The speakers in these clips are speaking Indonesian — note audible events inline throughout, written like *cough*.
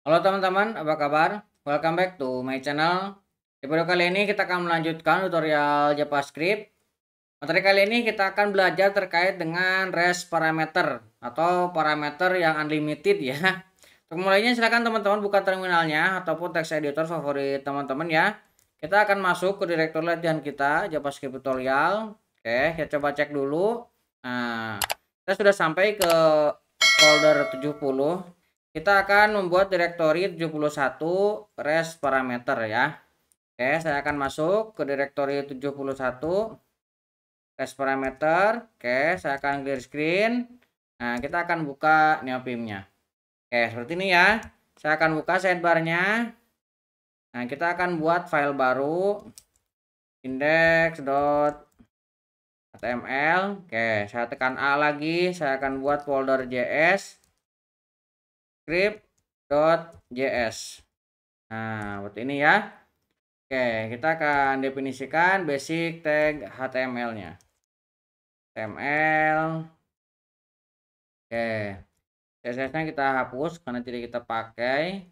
Halo teman-teman, apa kabar? Welcome back to my channel. Di video kali ini kita akan melanjutkan tutorial JavaScript. Materi kali ini kita akan belajar terkait dengan rest parameter atau parameter yang unlimited ya. Untuk mulainya silakan teman-teman buka terminalnya ataupun text editor favorit teman-teman ya. Kita akan masuk ke direktur latihan kita JavaScript tutorial. Oke, kita coba cek dulu. Nah, kita sudah sampai ke folder 70 kita akan membuat direktori 71 rest parameter ya. Oke, saya akan masuk ke direktori 71 rest parameter. Oke, saya akan clear screen. Nah, kita akan buka neopimnya. Oke, seperti ini ya. Saya akan buka sidebar nya Nah, kita akan buat file baru index.html. Oke, saya tekan A lagi. Saya akan buat folder JS script.js. Nah, buat ini ya. Oke, kita akan definisikan basic tag HTML-nya. HTML. Oke. CSS-nya kita hapus karena tidak kita pakai.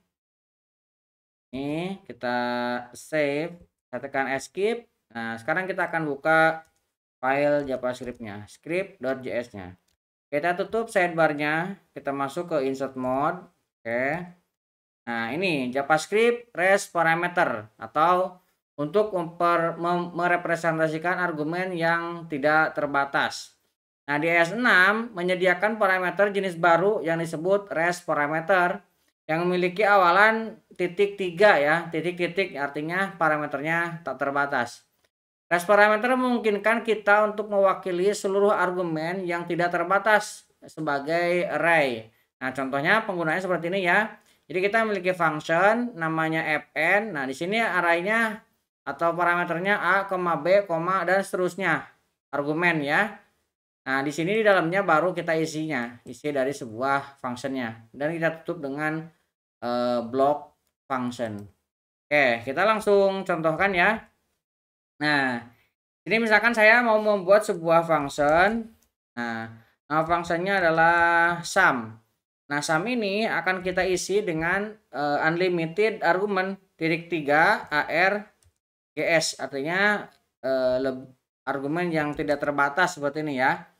Ini kita save, kita tekan escape. Nah, sekarang kita akan buka file JavaScript-nya, script.js-nya. Kita tutup sidebarnya, kita masuk ke insert mode. Oke. Nah, ini JavaScript REST parameter atau untuk memper, merepresentasikan argumen yang tidak terbatas. Nah, di S6 menyediakan parameter jenis baru yang disebut REST parameter yang memiliki awalan titik tiga ya, titik-titik artinya parameternya tak terbatas. Tes parameter memungkinkan kita untuk mewakili seluruh argumen yang tidak terbatas sebagai array. Nah, contohnya penggunaannya seperti ini ya. Jadi kita memiliki function namanya fn. Nah, di sini arraynya atau parameternya a, b, dan seterusnya argumen ya. Nah, di sini di dalamnya baru kita isinya, isi dari sebuah functionnya. Dan kita tutup dengan uh, block function. Oke, kita langsung contohkan ya. Nah, ini misalkan saya mau membuat sebuah function. Nah, nah functionnya adalah sum. Nah, sum ini akan kita isi dengan uh, unlimited argument titik 3 AR GS. Artinya uh, argumen yang tidak terbatas seperti ini ya.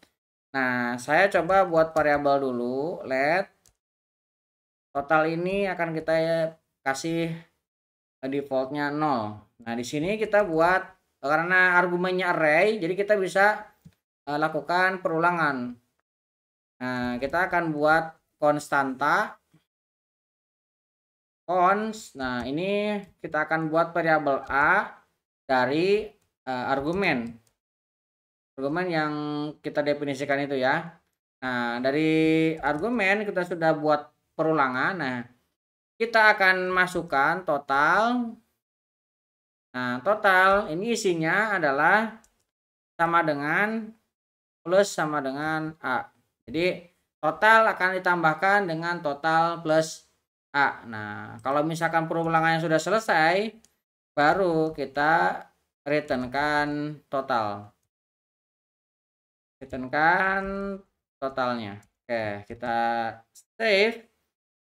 Nah, saya coba buat variabel dulu, let total ini akan kita kasih eh, defaultnya 0. Nah, di sini kita buat karena argumennya array jadi kita bisa eh, lakukan perulangan nah kita akan buat konstanta cons nah ini kita akan buat variabel a dari uh, argumen argumen yang kita definisikan itu ya nah dari argumen kita sudah buat perulangan nah kita akan masukkan total Nah, total ini isinya adalah sama dengan plus sama dengan A. Jadi, total akan ditambahkan dengan total plus A. Nah, kalau misalkan perulangan yang sudah selesai, baru kita returnkan total. Returnkan totalnya. Oke, kita save.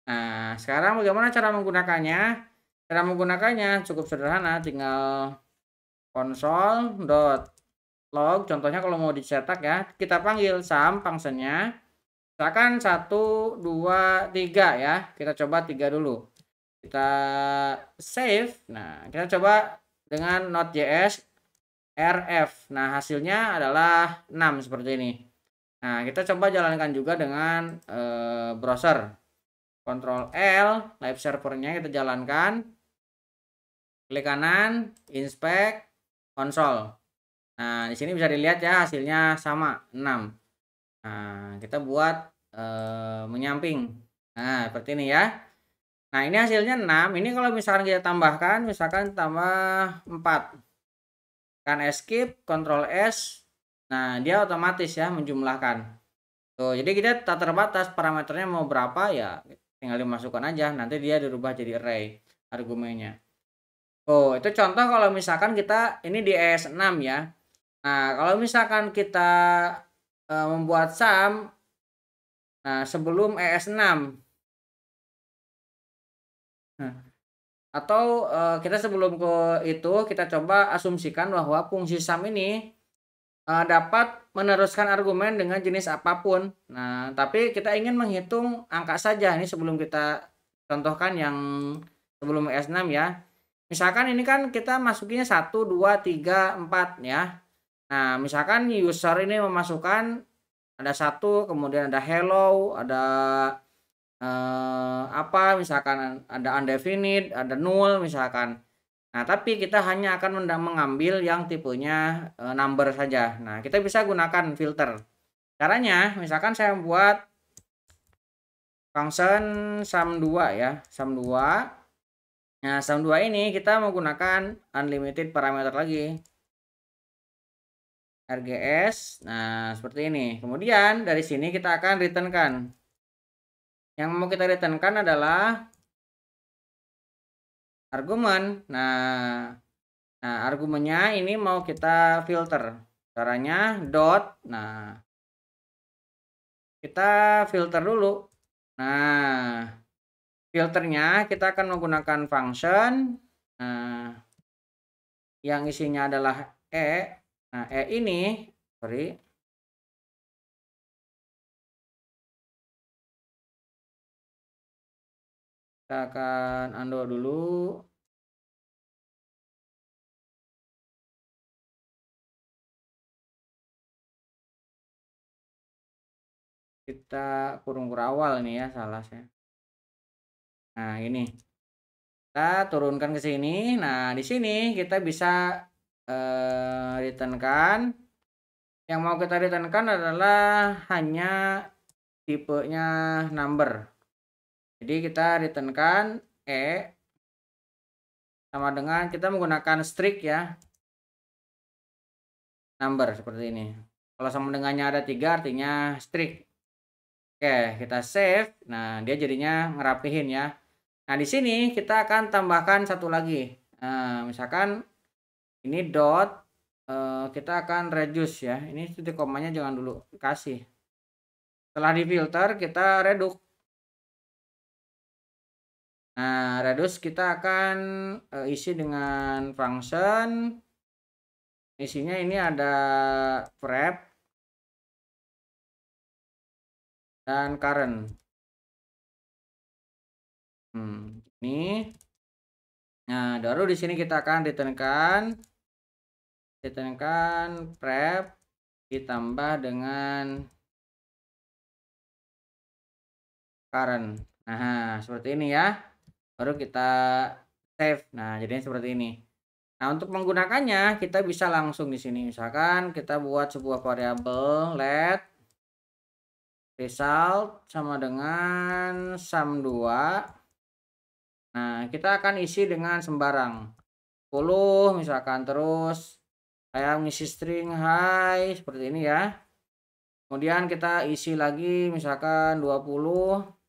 Nah, sekarang bagaimana cara menggunakannya? Cara menggunakannya cukup sederhana, tinggal konsol dot log contohnya kalau mau dicetak ya kita panggil sam functionnya misalkan satu dua tiga ya kita coba tiga dulu kita save nah kita coba dengan node.js rf nah hasilnya adalah 6 seperti ini nah kita coba jalankan juga dengan e, browser Ctrl L, live servernya kita jalankan. Klik kanan, inspect, Console. Nah, di sini bisa dilihat ya hasilnya sama 6. Nah, kita buat eh, menyamping. Nah, seperti ini ya. Nah, ini hasilnya 6. Ini kalau misalkan kita tambahkan, misalkan tambah 4. Kan escape, Ctrl S. Nah, dia otomatis ya menjumlahkan. Tuh, jadi kita tak terbatas parameternya mau berapa ya gitu tinggal dimasukkan aja nanti dia dirubah jadi array argumennya oh itu contoh kalau misalkan kita ini di ES6 ya nah kalau misalkan kita e, membuat sum nah sebelum ES6 nah, atau e, kita sebelum ke itu kita coba asumsikan bahwa fungsi sum ini uh, dapat meneruskan argumen dengan jenis apapun. Nah, tapi kita ingin menghitung angka saja ini sebelum kita contohkan yang sebelum S6 ya. Misalkan ini kan kita masukinnya 1 2 3 4 ya. Nah, misalkan user ini memasukkan ada satu, kemudian ada hello, ada eh, apa misalkan ada undefined, ada null misalkan. Nah, tapi kita hanya akan mengambil yang tipenya e, number saja. Nah, kita bisa gunakan filter. Caranya, misalkan saya buat function sum2 ya, sum2. Nah, sum2 ini kita menggunakan unlimited parameter lagi. RGS. Nah, seperti ini. Kemudian dari sini kita akan returnkan. Yang mau kita returnkan adalah argumen. Nah, nah argumennya ini mau kita filter. Caranya dot. Nah, kita filter dulu. Nah, filternya kita akan menggunakan function nah, yang isinya adalah e. Nah, e ini sorry Kita akan undo dulu. Kita kurung kurawal ini ya salah saya. Nah, ini. Kita turunkan ke sini. Nah, di sini kita bisa eh, returnkan. Yang mau kita returnkan adalah hanya tipenya number jadi kita returnkan E sama dengan kita menggunakan strik ya. Number seperti ini. Kalau sama dengannya ada tiga artinya strik. Oke, kita save. Nah, dia jadinya ngerapihin ya. Nah, di sini kita akan tambahkan satu lagi. Nah, misalkan ini dot eh, kita akan reduce ya. Ini titik komanya jangan dulu kasih. Setelah di filter kita reduce Nah, radius kita akan uh, isi dengan function. Isinya ini ada prep dan current. Hmm, ini. Nah, baru di sini kita akan returnkan returnkan prep ditambah dengan current. Nah, seperti ini ya baru kita save nah jadinya seperti ini nah untuk menggunakannya kita bisa langsung di sini misalkan kita buat sebuah variabel let result sama dengan sum 2 nah kita akan isi dengan sembarang 10 misalkan terus saya mengisi string high seperti ini ya kemudian kita isi lagi misalkan 20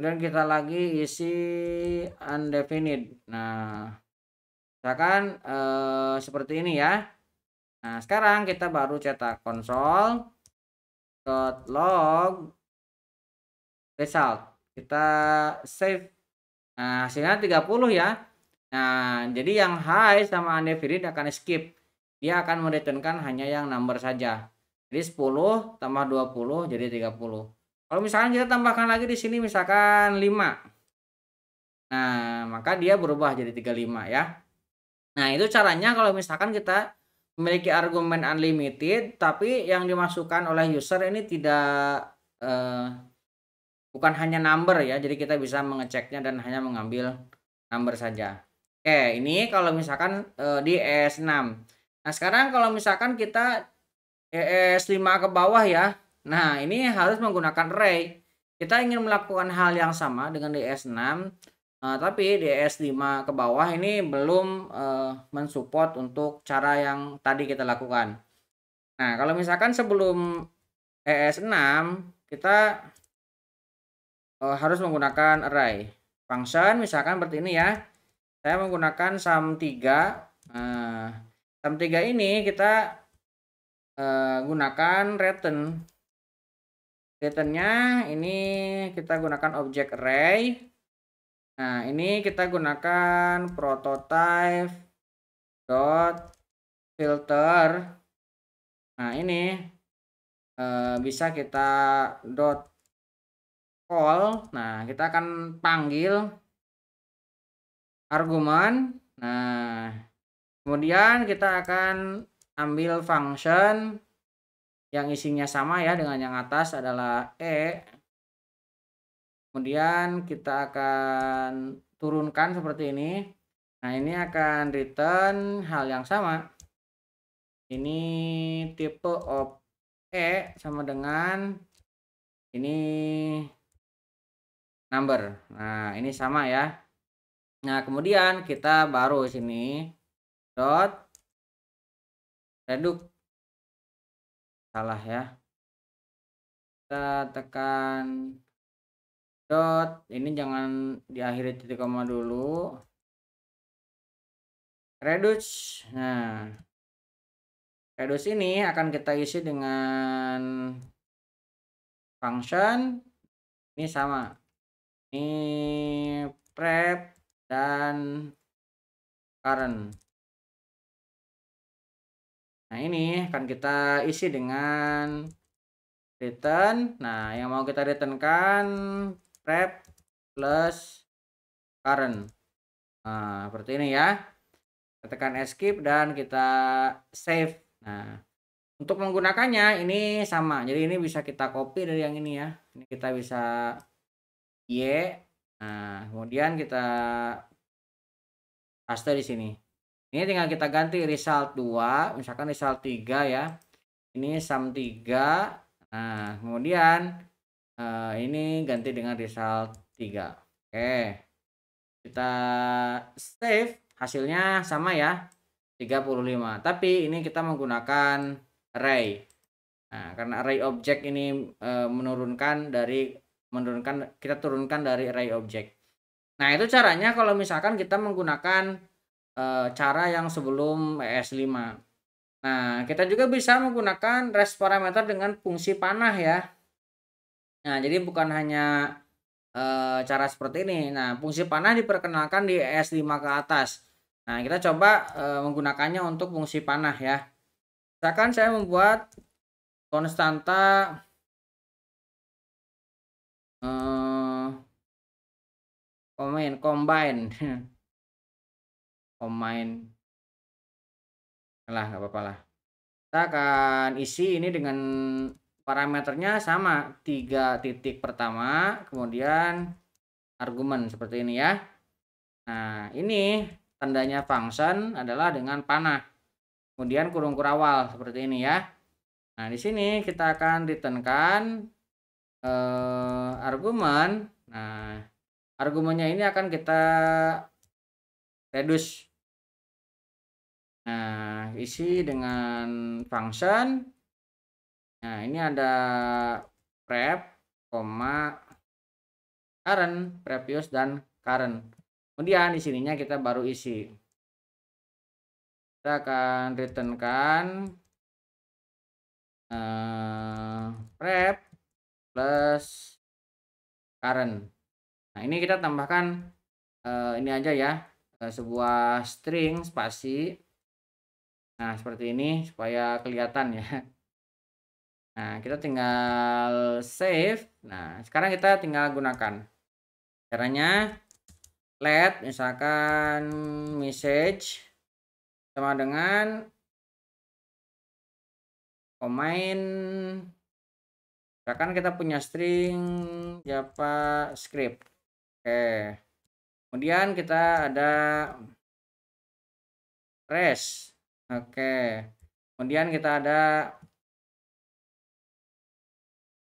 kemudian kita lagi isi undefined nah misalkan eh, seperti ini ya nah sekarang kita baru cetak konsol dot log result kita save nah hasilnya 30 ya nah jadi yang high sama undefined akan skip dia akan mereturnkan hanya yang number saja jadi 10 tambah 20 jadi 30 kalau misalkan kita tambahkan lagi di sini misalkan 5. Nah, maka dia berubah jadi 35 ya. Nah, itu caranya kalau misalkan kita memiliki argumen unlimited tapi yang dimasukkan oleh user ini tidak eh, bukan hanya number ya. Jadi kita bisa mengeceknya dan hanya mengambil number saja. Oke, ini kalau misalkan eh, di e S 6 Nah, sekarang kalau misalkan kita ES5 ke bawah ya, Nah, ini harus menggunakan array. Kita ingin melakukan hal yang sama dengan DS6, uh, eh, tapi DS5 ke bawah ini belum uh, mensupport untuk cara yang tadi kita lakukan. Nah, kalau misalkan sebelum ES6, kita uh, harus menggunakan array. Function misalkan seperti ini ya. Saya menggunakan sum3. Uh, sum3 ini kita uh, gunakan return returnnya ini kita gunakan objek array nah ini kita gunakan prototype dot filter nah ini e, bisa kita dot call nah kita akan panggil argumen nah kemudian kita akan ambil function yang isinya sama ya dengan yang atas adalah E kemudian kita akan turunkan seperti ini nah ini akan return hal yang sama ini tipe of E sama dengan ini number nah ini sama ya nah kemudian kita baru sini dot reduct salah ya kita tekan dot ini jangan diakhiri titik koma dulu reduce nah reduce ini akan kita isi dengan function ini sama ini prep dan current Nah, ini akan kita isi dengan return. Nah, yang mau kita returnkan prep plus current. Nah, seperti ini ya. Kita tekan escape dan kita save. Nah, untuk menggunakannya ini sama. Jadi ini bisa kita copy dari yang ini ya. Ini kita bisa Y. Nah, kemudian kita paste di sini. Ini tinggal kita ganti result 2, misalkan result 3 ya. Ini sum 3. Nah, kemudian eh, ini ganti dengan result 3. Oke. Kita save, hasilnya sama ya. 35. Tapi ini kita menggunakan array. Nah, karena array object ini eh, menurunkan dari menurunkan kita turunkan dari array object. Nah, itu caranya kalau misalkan kita menggunakan Eh, cara yang sebelum ES5. Nah, kita juga bisa menggunakan rest parameter dengan fungsi panah ya. Nah, jadi bukan hanya e, cara seperti ini. Nah, fungsi panah diperkenalkan di ES5 ke atas. Nah, kita coba e, menggunakannya untuk fungsi panah ya. Misalkan saya membuat konstanta e, combine *laughs* pemain lah nggak apa-apa lah kita akan isi ini dengan parameternya sama tiga titik pertama kemudian argumen seperti ini ya nah ini tandanya function adalah dengan panah kemudian kurung kurawal seperti ini ya nah di sini kita akan ditekan eh, argumen nah argumennya ini akan kita reduce Nah, isi dengan function. Nah, ini ada prep, koma current, previous dan current. Kemudian di sininya kita baru isi. Kita akan returnkan uh, prep plus current. Nah, ini kita tambahkan uh, ini aja ya, eh, sebuah string spasi Nah, seperti ini supaya kelihatan ya. Nah, kita tinggal save. Nah, sekarang kita tinggal gunakan. Caranya let misalkan message sama dengan pemain misalkan kita punya string java script. oke kemudian kita ada res Oke. Kemudian kita ada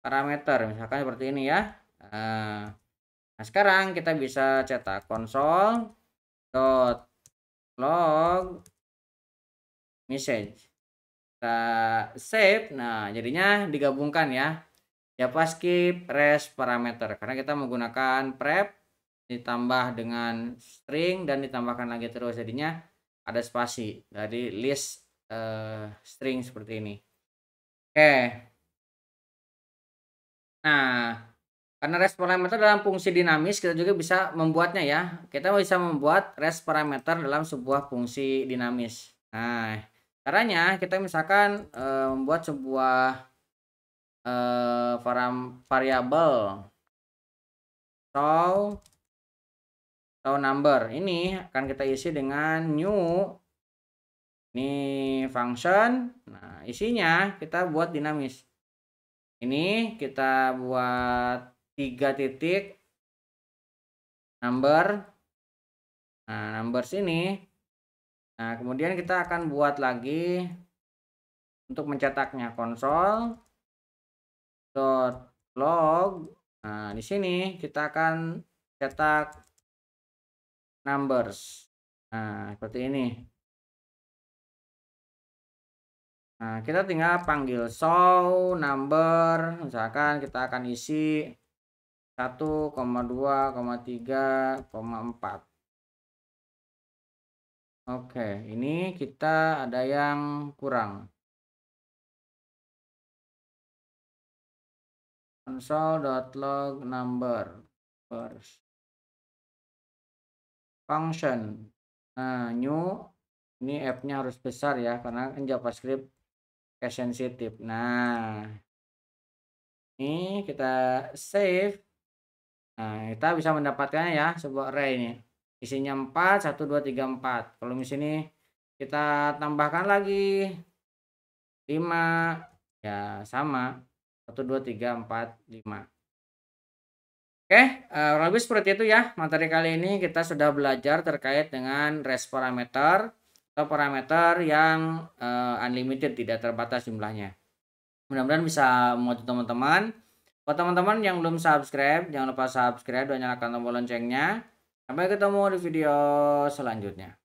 parameter misalkan seperti ini ya. Nah, nah, sekarang kita bisa cetak konsol dot log message. Kita save. Nah, jadinya digabungkan ya. Ya JavaScript REST parameter karena kita menggunakan prep ditambah dengan string dan ditambahkan lagi terus jadinya ada spasi dari list uh, string seperti ini oke okay. nah karena rest parameter dalam fungsi dinamis kita juga bisa membuatnya ya kita bisa membuat rest parameter dalam sebuah fungsi dinamis nah caranya kita misalkan uh, membuat sebuah uh, variabel so atau number. Ini akan kita isi dengan new ini function. Nah, isinya kita buat dinamis. Ini kita buat tiga titik number. Nah, numbers ini. Nah, kemudian kita akan buat lagi untuk mencetaknya konsol dot log. Nah, di sini kita akan cetak numbers. Nah, seperti ini. Nah, kita tinggal panggil show number, misalkan kita akan isi 1,2,3,4. 3,4. Oke, ini kita ada yang kurang. console.log number first function. Nah, new ini F-nya harus besar ya karena kan JavaScript case sensitive Nah, ini kita save. Nah, kita bisa mendapatkannya ya sebuah array ini. Isinya 4, 1, 2, 3, 4. Kalau misalnya sini kita tambahkan lagi 5 ya sama 1 2 3 4 5 Oke, uh, lebih seperti itu ya. Materi kali ini kita sudah belajar terkait dengan rest parameter atau parameter yang uh, unlimited, tidak terbatas jumlahnya. Mudah-mudahan bisa membantu teman-teman. Buat teman-teman yang belum subscribe, jangan lupa subscribe dan nyalakan tombol loncengnya. Sampai ketemu di video selanjutnya.